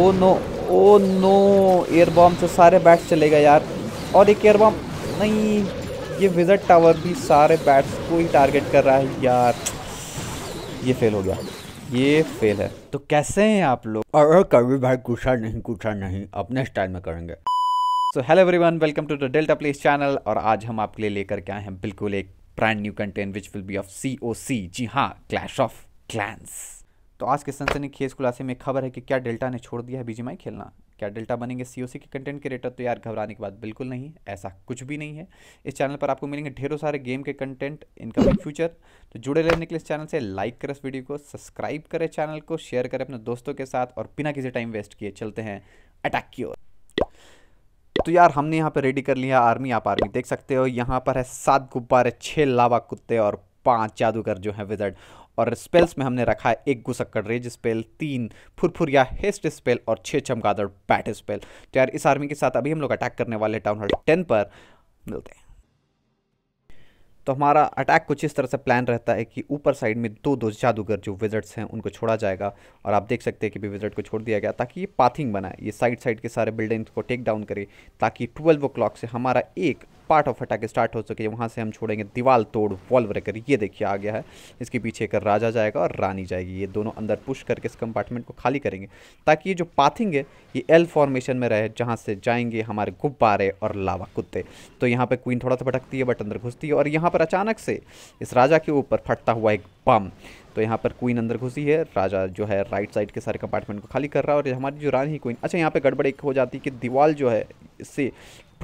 ओ no oh no air bomb से सारे bats चले गए यार और एक एयर बॉम्ब नहीं ये विजट टावर भी सारे बैट्स को ही टारगेट कर रहा है यार ये फेल हो गया ये फेल है तो कैसे हैं आप लोग और कभी भाई कुछा नहीं कुछा नहीं अपने स्टाइल में करेंगे so hello everyone welcome to the Delta Place channel और आज हम आपके लिए लेकर के आए हैं बिल्कुल एक brand new content which will be of C O C जी हाँ क्लैश ऑफ क्लैंस तो आज के सनसनी खेज खुलासे में खबर है कि क्या डेल्टा ने छोड़ दिया है बीजीमाई खेलना क्या डेल्टा बनेंगे सीओसी के कंटेंट क्रिएटर तो यार घबराने की बात बिल्कुल नहीं ऐसा कुछ भी नहीं है इस चैनल पर आपको मिलेंगे ढेरों सारे गेम के कंटेंट इनका फ्यूचर तो जुड़े रहने के लिए इस चैनल से लाइक करें इस वीडियो को सब्सक्राइब करें चैनल को शेयर करें अपने दोस्तों के साथ और बिना किसी टाइम वेस्ट किए चलते हैं अटैक की ओर तो यार हमने यहाँ पर रेडी कर लिया आर्मी आप आर्मी देख सकते हो यहाँ पर है सात गुब्बारे छः लावा कुत्ते और पांच जादूगर जो है विजर्ड और स्पेल्स में हमने रखा है एक घुसक्कड़ रेज स्पेल तीन फुरफुरिया हेस्ट स्पेल और छः चमगादड़ बैट स्पेल तो यार इस आर्मी के साथ अभी हम लोग अटैक करने वाले टाउन हॉल टेन पर मिलते हैं तो हमारा अटैक कुछ इस तरह से प्लान रहता है कि ऊपर साइड में दो दो जादूगर जो विजट्स हैं उनको छोड़ा जाएगा और आप देख सकते हैं कि भी विजट को छोड़ दिया गया ताकि ये पाथिंग बनाए ये साइड साइड के सारे बिल्डिंग्स को टेक डाउन करे ताकि ट्वेल्व ओ से हमारा एक पार्ट ऑफ अटैक स्टार्ट हो सके वहाँ से हम छोड़ेंगे दीवाल तोड़ वॉल ब्रेकर ये देखिए आ गया है इसके पीछे एक राजा जाएगा और रानी जाएगी ये दोनों अंदर पुश करके इस कंपार्टमेंट को खाली करेंगे ताकि ये जो पाथिंग है ये एल फॉर्मेशन में रहे जहाँ से जाएंगे हमारे गुब्बारे और लावा कुत्ते तो यहाँ पर क्वीन थोड़ा सा भटकती है बट अंदर घुसती है और यहाँ पर अचानक से इस राजा के ऊपर फटता हुआ एक बम तो यहाँ पर क्वीन अंदर घुसी है राजा जो है राइट साइड के सारे कंपार्टमेंट को खाली कर रहा है और हमारी जो रानी क्वीन अच्छा यहाँ पे गड़बड़ एक हो जाती है कि दीवाल जो है इससे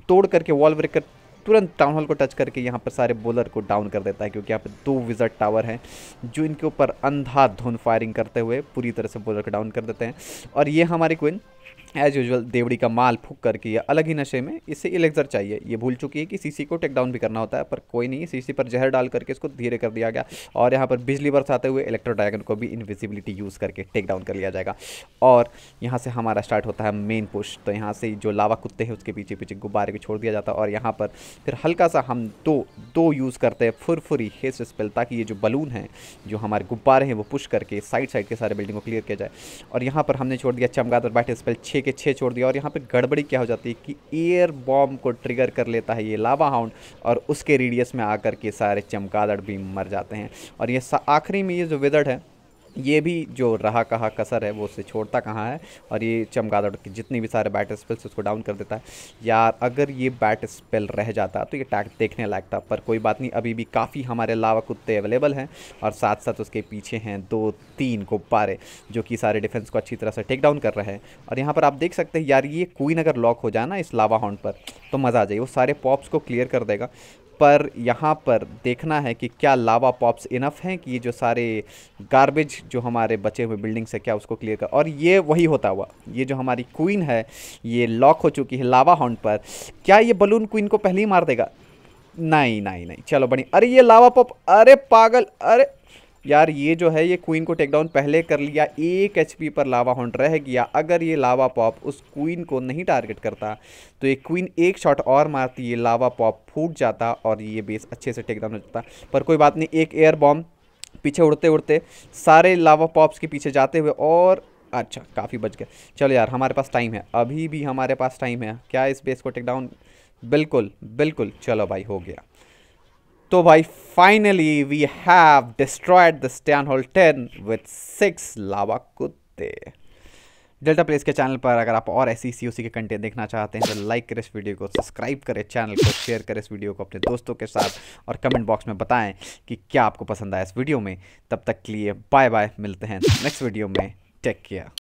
तोड़ करके वॉल ब्रेकर तुरंत टाउन हॉल को टच करके यहाँ पर सारे बॉलर को डाउन कर देता है क्योंकि यहाँ पर दो विजट टावर हैं जो इनके ऊपर अंधा धुन फायरिंग करते हुए पूरी तरह से बॉलर को डाउन कर देते हैं और ये हमारी क्विन एज यूजल देवड़ी का माल फूक करके या अलग ही नशे में इससे इलेक्जर चाहिए ये भूल चुकी है कि सीसी को टेक डाउन भी करना होता है पर कोई नहीं सीसी पर जहर डाल करके इसको धीरे कर दिया गया और यहाँ पर बिजली बरसाते हुए इलेक्ट्रो ड्रैगन को भी इनविजिबिलिटी यूज़ करके टेक डाउन कर लिया जाएगा और यहाँ से हमारा स्टार्ट होता है मेन पुश तो यहाँ से जो लावा कुत्ते हैं उसके पीछे पीछे गुब्बारे को छोड़ दिया जाता है और यहाँ पर फिर हल्का सा हम दो दो यूज़ करते हैं फुरफुरी हेस्ट स्पेल ताकि ये जो बलून है जो हमारे गुब्बारे हैं वो पुश करके साइड साइड के सारे बिल्डिंग को क्लियर किया जाए और यहाँ पर हमने छोड़ दिया चमगादड़ बैठे स्पेल छः के छः छोड़ दिया और यहाँ पे गड़बड़ी क्या हो जाती है कि एयर बॉम्ब को ट्रिगर कर लेता है ये लावा हाउंड और उसके रेडियस में आकर के सारे चमकादड़ भी मर जाते हैं और ये आखिरी में ये जो विदर्ड है ये भी जो रहा कहा कसर है वो उसे छोड़ता कहाँ है और ये चमगादड़ के जितने भी सारे बैट स्पेल्स उसको डाउन कर देता है यार अगर ये बैट स्पेल रह जाता तो ये टैग देखने लायक था पर कोई बात नहीं अभी भी काफ़ी हमारे लावा कुत्ते अवेलेबल हैं और साथ साथ उसके पीछे हैं दो तीन गुब्बारे जो कि सारे डिफेंस को अच्छी तरह से टेक डाउन कर रहे हैं और यहाँ पर आप देख सकते हैं यार ये क्वीन अगर लॉक हो जाए ना इस लावा हॉन्ट पर तो मज़ा आ जाए वो सारे पॉप्स को क्लियर कर देगा पर यहाँ पर देखना है कि क्या लावा पॉप्स इनफ हैं कि ये जो सारे गार्बेज जो हमारे बचे हुए बिल्डिंग्स है क्या उसको क्लियर कर और ये वही होता हुआ ये जो हमारी क्वीन है ये लॉक हो चुकी है लावा हॉन्ट पर क्या ये बलून क्वीन को पहले ही मार देगा नहीं नहीं नहीं चलो बढ़िया अरे ये लावा पॉप अरे पागल अरे यार ये जो है ये क्वीन को टेक डाउन पहले कर लिया एक एच पर लावा हॉन्ट रह गया अगर ये लावा पॉप उस क्वीन को नहीं टारगेट करता तो ये क्वीन एक शॉट और मारती ये लावा पॉप फूट जाता और ये बेस अच्छे से टेक डाउन हो जाता पर कोई बात नहीं एक एयर बॉम्ब पीछे उड़ते उड़ते सारे लावा पॉप्स के पीछे जाते हुए और अच्छा काफ़ी बच गया चलो यार हमारे पास टाइम है अभी भी हमारे पास टाइम है क्या इस बेस को टेक डाउन बिल्कुल बिल्कुल चलो भाई हो गया तो भाई finally we have destroyed the town hall ten with six lava कुत्ते डेल्टा प्लेस के चैनल पर अगर आप और ऐसी सी के कंटेंट देखना चाहते हैं तो लाइक करें इस वीडियो को सब्सक्राइब करें चैनल को शेयर करें इस वीडियो को अपने दोस्तों के साथ और कमेंट बॉक्स में बताएं कि क्या आपको पसंद आया इस वीडियो में तब तक के लिए बाय बाय मिलते हैं नेक्स्ट वीडियो में टेक केयर